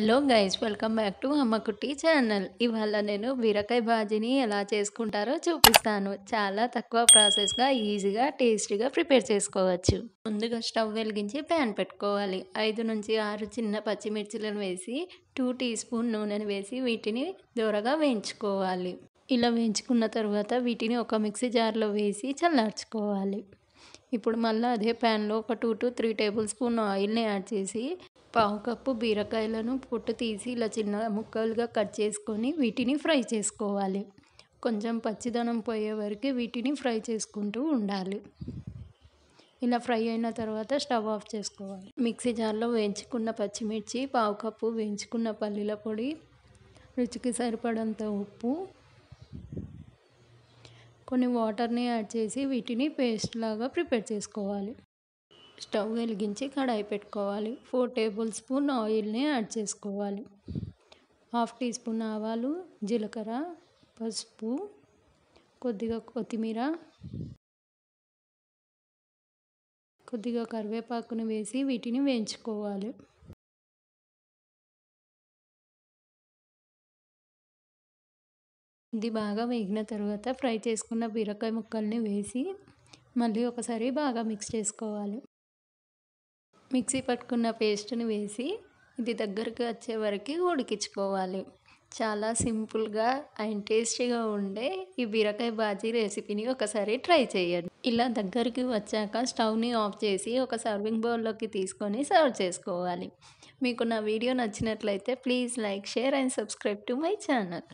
hello guys welcome back to అమ్మకు టీ channel ఇవాళ నేను బీరకాయ బాజీని ఎలా చేసుకుంటారో చూపిస్తాను చాలా తక్కువ ప్రాసెస్గా ఈజీగా టేస్టీగా ప్రిపేర్ చేసుకోవచ్చు ముందుగా స్టవ్ వెలిగించి ప్యాన్ పెట్టుకోవాలి ఐదు నుంచి ఆరు చిన్న పచ్చిమిర్చిలను వేసి టూ టీ స్పూన్ నూనెను వేసి వీటిని దూరగా వేయించుకోవాలి ఇలా వేయించుకున్న తర్వాత వీటిని ఒక మిక్సీ జార్లో వేసి చల్లార్చుకోవాలి ఇప్పుడు మళ్ళీ అదే ప్యాన్లో ఒక two to three tablespoon ఆయిల్ని యాడ్ చేసి పావు కప్పు బీరకాయలను పొట్టు తీసి ఇలా చిన్న ముక్కలుగా కట్ చేసుకొని వీటిని ఫ్రై చేసుకోవాలి కొంచెం పచ్చిదనం పోయే వరకు వీటిని ఫ్రై చేసుకుంటూ ఉండాలి ఇలా ఫ్రై అయిన తర్వాత స్టవ్ ఆఫ్ చేసుకోవాలి మిక్సీ జార్లో వేయించుకున్న పచ్చిమిర్చి పావు కప్పు వేయించుకున్న పల్లీల పొడి రుచికి సరిపడంత ఉప్పు కొన్ని వాటర్ని యాడ్ చేసి వీటిని పేస్ట్ లాగా ప్రిపేర్ చేసుకోవాలి స్టవ్ వెలిగించి కడాయి పెట్టుకోవాలి ఫోర్ టేబుల్ స్పూన్ ఆయిల్ని యాడ్ చేసుకోవాలి హాఫ్ టీ స్పూన్ ఆవాలు జీలకర్ర పసుపు కొద్దిగా కొత్తిమీర కొద్దిగా కరివేపాకును వేసి వీటిని వేయించుకోవాలి ఇది బాగా వేగిన తర్వాత ఫ్రై చేసుకున్న బీరకాయ ముక్కల్ని వేసి మళ్ళీ ఒకసారి బాగా మిక్స్ చేసుకోవాలి మిక్సీ పట్టుకున్న పేస్ట్ని వేసి ఇది దగ్గరికి వచ్చే వరకు ఉడికించుకోవాలి చాలా సింపుల్గా అండ్ టేస్టీగా ఉండే ఈ బీరకాయ బాజీ రెసిపీని ఒకసారి ట్రై చేయండి ఇలా దగ్గరికి వచ్చాక స్టవ్ని ఆఫ్ చేసి ఒక సర్వింగ్ బౌల్లోకి తీసుకొని సర్వ్ చేసుకోవాలి మీకు నా వీడియో నచ్చినట్లయితే please like share and subscribe to my channel